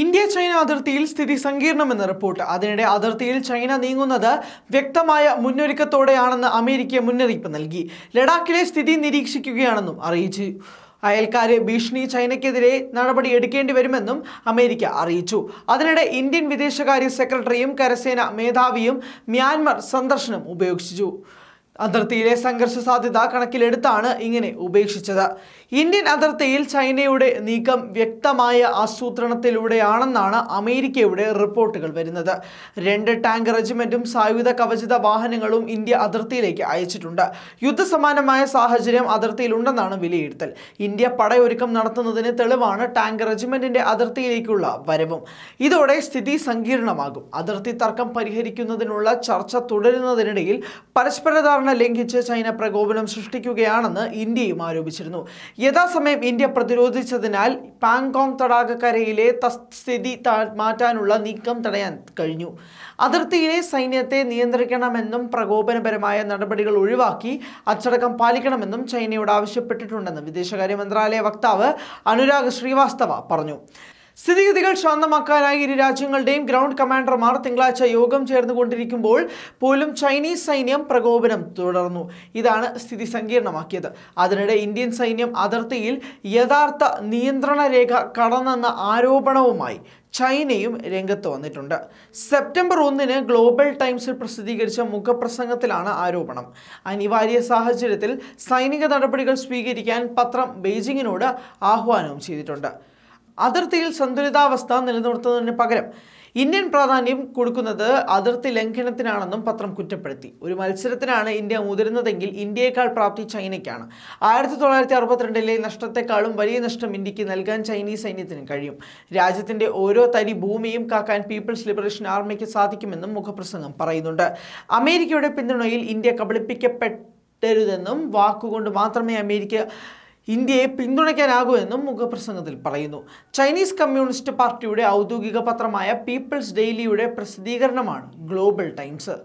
India China അതിർത്തിയിൽ സ്ഥിതി സങ്കീർണമെന്ന് report അതിനിടെ അതിർത്തിയിൽ ചൈന നീങ്ങുന്നത് വ്യക്തമായ മുന്നൊരുക്കത്തോടെയാണെന്ന് അമേരിക്ക മുന്നറിയിപ്പ് നൽകി ലഡാക്കിലെ സ്ഥിതി നിരീക്ഷിക്കുകയാണെന്നും അറിയിച്ചു അയൽക്കാരെ ഭീഷണി ചൈനയ്ക്കെതിരെ നടപടി എടുക്കേണ്ടി വരുമെന്നും അമേരിക്ക അറിയിച്ചു അതിനിടെ ഇന്ത്യൻ വിദേശകാര്യ സെക്രട്ടറിയും കരസേന മേധാവിയും മ്യാൻമർ സന്ദർശനം ഉപയോഗിച്ചു അതിർത്തിയിലെ സംഘർഷ സാധ്യത കണക്കിലെടുത്താണ് ഇങ്ങനെ ഉപേക്ഷിച്ചത് ഇന്ത്യൻ അതിർത്തിയിൽ ചൈനയുടെ നീക്കം വ്യക്തമായ ആസൂത്രണത്തിലൂടെയാണെന്നാണ് അമേരിക്കയുടെ റിപ്പോർട്ടുകൾ വരുന്നത് രണ്ട് ടാങ്ക് റെജിമെന്റും സായുധ കവചിത വാഹനങ്ങളും ഇന്ത്യ അതിർത്തിയിലേക്ക് അയച്ചിട്ടുണ്ട് യുദ്ധസമാനമായ സാഹചര്യം അതിർത്തിയിലുണ്ടെന്നാണ് വിലയിരുത്തൽ ഇന്ത്യ പടയൊരുക്കം നടത്തുന്നതിന് തെളിവാണ് ടാങ്ക് റെജിമെന്റിന്റെ അതിർത്തിയിലേക്കുള്ള വരവും ഇതോടെ സ്ഥിതി സങ്കീർണമാകും അതിർത്തി തർക്കം പരിഹരിക്കുന്നതിനുള്ള ചർച്ച തുടരുന്നതിനിടയിൽ പരസ്പരധാരണ ധാരണ ലംഘിച്ച് ചൈന പ്രകോപനം സൃഷ്ടിക്കുകയാണെന്ന് ഇന്ത്യയും ആരോപിച്ചിരുന്നു യഥാസമയം ഇന്ത്യ പ്രതിരോധിച്ചതിനാൽ പാങ്കോങ് തടാകക്കരയിലെ തസ്ഥിതി മാറ്റാനുള്ള നീക്കം തടയാൻ കഴിഞ്ഞു അതിർത്തിയിലെ സൈന്യത്തെ നിയന്ത്രിക്കണമെന്നും പ്രകോപനപരമായ നടപടികൾ ഒഴിവാക്കി അച്ചടക്കം പാലിക്കണമെന്നും ചൈനയോട് ആവശ്യപ്പെട്ടിട്ടുണ്ടെന്ന് വിദേശകാര്യ മന്ത്രാലയ വക്താവ് അനുരാഗ് ശ്രീവാസ്തവ പറഞ്ഞു സ്ഥിതിഗതികൾ ശാന്തമാക്കാനായി ഇരു രാജ്യങ്ങളുടെയും ഗ്രൗണ്ട് കമാൻഡർമാർ തിങ്കളാഴ്ച യോഗം ചേർന്നുകൊണ്ടിരിക്കുമ്പോൾ പോലും ചൈനീസ് സൈന്യം പ്രകോപനം തുടർന്നു ഇതാണ് സ്ഥിതി സങ്കീർണമാക്കിയത് അതിനിടെ ഇന്ത്യൻ സൈന്യം അതിർത്തിയിൽ യഥാർത്ഥ നിയന്ത്രണ രേഖ കടന്നെന്ന ആരോപണവുമായി ചൈനയും രംഗത്ത് വന്നിട്ടുണ്ട് സെപ്റ്റംബർ ഒന്നിന് ഗ്ലോബൽ ടൈംസിൽ പ്രസിദ്ധീകരിച്ച മുഖപ്രസംഗത്തിലാണ് ആരോപണം അനിവാര്യ സാഹചര്യത്തിൽ സൈനിക നടപടികൾ സ്വീകരിക്കാൻ പത്രം ബെയ്ജിങ്ങിനോട് ആഹ്വാനവും ചെയ്തിട്ടുണ്ട് അതിർത്തിയിൽ സന്തുലിതാവസ്ഥ നിലനിർത്തുന്നതിന് പകരം ഇന്ത്യൻ പ്രാധാന്യം കൊടുക്കുന്നത് അതിർത്തി ലംഘനത്തിനാണെന്നും പത്രം കുറ്റപ്പെടുത്തി ഒരു മത്സരത്തിനാണ് ഇന്ത്യ മുതിരുന്നതെങ്കിൽ ഇന്ത്യയേക്കാൾ പ്രാപ്തി ചൈനയ്ക്കാണ് ആയിരത്തി തൊള്ളായിരത്തി അറുപത്തിരണ്ടിലെ നഷ്ടത്തെക്കാളും വലിയ നഷ്ടം ഇന്ത്യക്ക് നൽകാൻ ചൈനീസ് സൈന്യത്തിന് കഴിയും രാജ്യത്തിൻ്റെ ഓരോ തരി ഭൂമിയും കാക്കാൻ പീപ്പിൾസ് ലിബറേഷൻ ആർമിക്ക് സാധിക്കുമെന്നും മുഖപ്രസംഗം പറയുന്നുണ്ട് അമേരിക്കയുടെ പിന്തുണയിൽ ഇന്ത്യ കബളിപ്പിക്കപ്പെട്ടരുതെന്നും വാക്കുകൊണ്ട് മാത്രമേ അമേരിക്ക ഇന്ത്യയെ പിന്തുണയ്ക്കാനാകുമെന്നും മുഖപ്രസംഗത്തിൽ പറയുന്നു ചൈനീസ് കമ്മ്യൂണിസ്റ്റ് പാർട്ടിയുടെ ഔദ്യോഗിക പത്രമായ പീപ്പിൾസ് ഡെയിലിയുടെ പ്രസിദ്ധീകരണമാണ് ഗ്ലോബൽ ടൈംസ്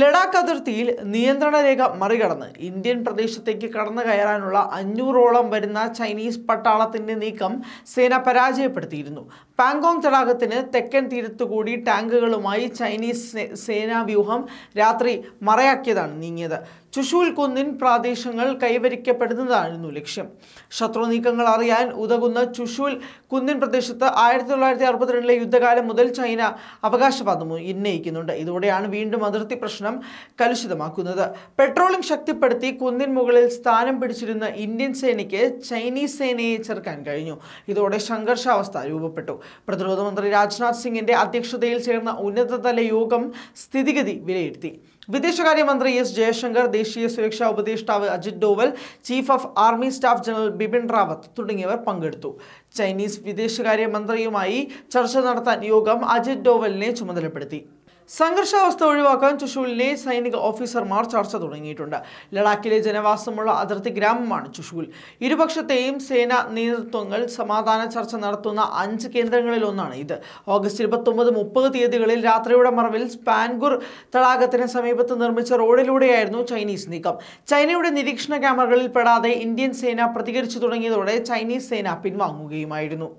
ലഡാക്ക് അതിർത്തിയിൽ നിയന്ത്രണ രേഖ മറികടന്ന് ഇന്ത്യൻ പ്രദേശത്തേക്ക് കടന്നു കയറാനുള്ള അഞ്ഞൂറോളം വരുന്ന ചൈനീസ് പട്ടാളത്തിൻ്റെ നീക്കം സേന പരാജയപ്പെടുത്തിയിരുന്നു പാങ്കോങ് തടാകത്തിന് തെക്കൻ തീരത്തുകൂടി ടാങ്കുകളുമായി ചൈനീസ് സേനാവ്യൂഹം രാത്രി മറയാക്കിയതാണ് നീങ്ങിയത് ചുഷൂൽ കുന്നിൻ പ്രാദേശങ്ങൾ കൈവരിക്കപ്പെടുന്നതായിരുന്നു ലക്ഷ്യം ശത്രു നീക്കങ്ങൾ അറിയാൻ ഉതകുന്ന ചുഷൂൽ കുന്നിൻ പ്രദേശത്ത് ആയിരത്തി തൊള്ളായിരത്തി അറുപത്തിരണ്ടിലെ യുദ്ധകാലം മുതൽ ചൈന അവകാശവാദം ഉന്നയിക്കുന്നുണ്ട് ഇതോടെയാണ് വീണ്ടും അതിർത്തി പ്രശ്നം കലുഷിതമാക്കുന്നത് പെട്രോളിംഗ് ശക്തിപ്പെടുത്തി കുന്നിൻ മുകളിൽ സ്ഥാനം പിടിച്ചിരുന്ന ഇന്ത്യൻ സേനയ്ക്ക് ചൈനീസ് സേനയെ ചെറുക്കാൻ കഴിഞ്ഞു ഇതോടെ സംഘർഷാവസ്ഥ രൂപപ്പെട്ടു പ്രതിരോധ മന്ത്രി രാജ്നാഥ് സിംഗിന്റെ അധ്യക്ഷതയിൽ ചേർന്ന ഉന്നതതല യോഗം സ്ഥിതിഗതി വിലയിരുത്തി വിദേശകാര്യമന്ത്രി എസ് ജയശങ്കർ ദേശീയ സുരക്ഷാ ഉപദേഷ്ടാവ് Ajit Doval chief of army staff general Bipin Rawat തുടങ്ങിയവർ പങ്കെടുത്തു ചൈനീസ് വിദേശകാര്യമന്ത്രിയുമായി ചർച്ച നടത്താൻ യോഗം അജിത് ഡോവലിനെ ചുമതലപ്പെടുത്തി സംഘർഷാവസ്ഥ ഒഴിവാക്കാൻ ചുഷൂലിലെ സൈനിക ഓഫീസർമാർ ചർച്ച തുടങ്ങിയിട്ടുണ്ട് ലഡാക്കിലെ ജനവാസമുള്ള അതിർത്തി ഗ്രാമമാണ് ചുഷൂൽ ഇരുപക്ഷത്തെയും സേനാ നേതൃത്വങ്ങൾ സമാധാന ചർച്ച നടത്തുന്ന അഞ്ച് കേന്ദ്രങ്ങളിലൊന്നാണ് ഇത് ഓഗസ്റ്റ് ഇരുപത്തൊമ്പത് മുപ്പത് തീയതികളിൽ രാത്രിയുടെ മറവിൽ സ്പാൻഗുർ തടാകത്തിന് സമീപത്ത് നിർമ്മിച്ച റോഡിലൂടെയായിരുന്നു ചൈനീസ് നീക്കം ചൈനയുടെ നിരീക്ഷണ ക്യാമറകളിൽ പെടാതെ ഇന്ത്യൻ സേന പ്രതികരിച്ചു തുടങ്ങിയതോടെ ചൈനീസ് സേന പിൻവാങ്ങുകയുമായിരുന്നു